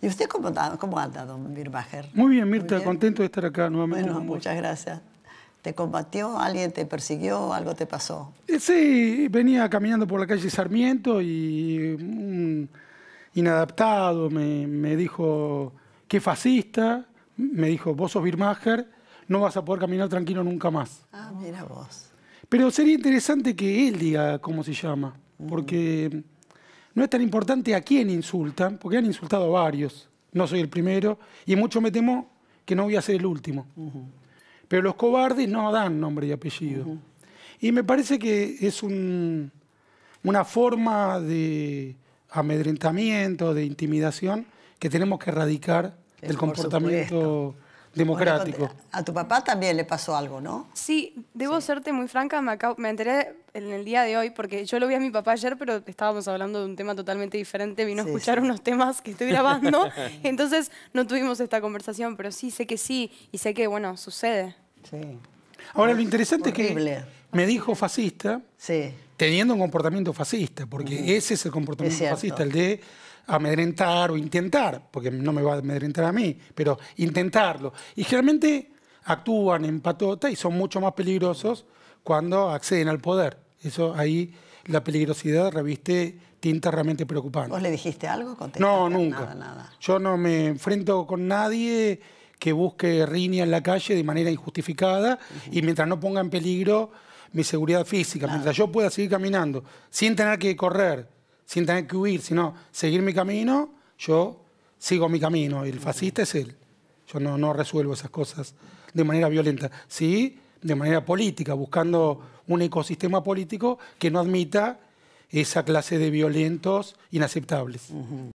¿Y usted cómo, cómo anda, don Muy bien, Mirta, contento de estar acá nuevamente. Bueno, muchas gracias. ¿Te combatió? ¿Alguien te persiguió? ¿Algo te pasó? Eh, sí, venía caminando por la calle Sarmiento y un inadaptado me, dijo, qué fascista, me dijo, vos sos Birmacher, no vas a poder caminar tranquilo nunca más. Ah, mira vos. Pero sería interesante que él diga cómo se llama, porque... Mm. No es tan importante a quién insultan, porque han insultado a varios. No soy el primero y mucho me temo que no voy a ser el último. Pero los cobardes no dan nombre y apellido. Y me parece que es una forma de amedrentamiento, de intimidación que tenemos que erradicar del comportamiento democrático. a tu papá también le pasó algo, ¿no? Sí, debo serte muy franca, me, me, enteré en el día de hoy, porque yo lo vi a mi papá ayer, pero estábamos hablando de un tema totalmente diferente, vino a escuchar unos temas que estoy grabando, entonces no tuvimos esta conversación, pero sí, sé que sí, y sé que, bueno, sucede. Sí. Ahora, lo interesante es que me dijo fascista, sí teniendo un comportamiento fascista, porque ese es el comportamiento fascista, el de amedrentar o intentar, porque no me va a amedrentar a mí, pero intentarlo. Y generalmente actúan en patota y son mucho más peligrosos cuando acceden al poder. Eso ahí la peligrosidad reviste tinta realmente preocupante. ¿Vos le dijiste algo? No, nunca. Yo no me enfrento con nadie que busque riña en la calle de manera injustificada y mientras no ponga en peligro mi seguridad física, mientras yo pueda seguir caminando, sin tener que correr, sin tener que huir, sino seguir mi camino, yo sigo mi camino. Y el fascista es él. Yo no, resuelvo esas cosas de manera violenta. Sí, de manera política, buscando un ecosistema político que no admita esa clase de violentos inaceptables.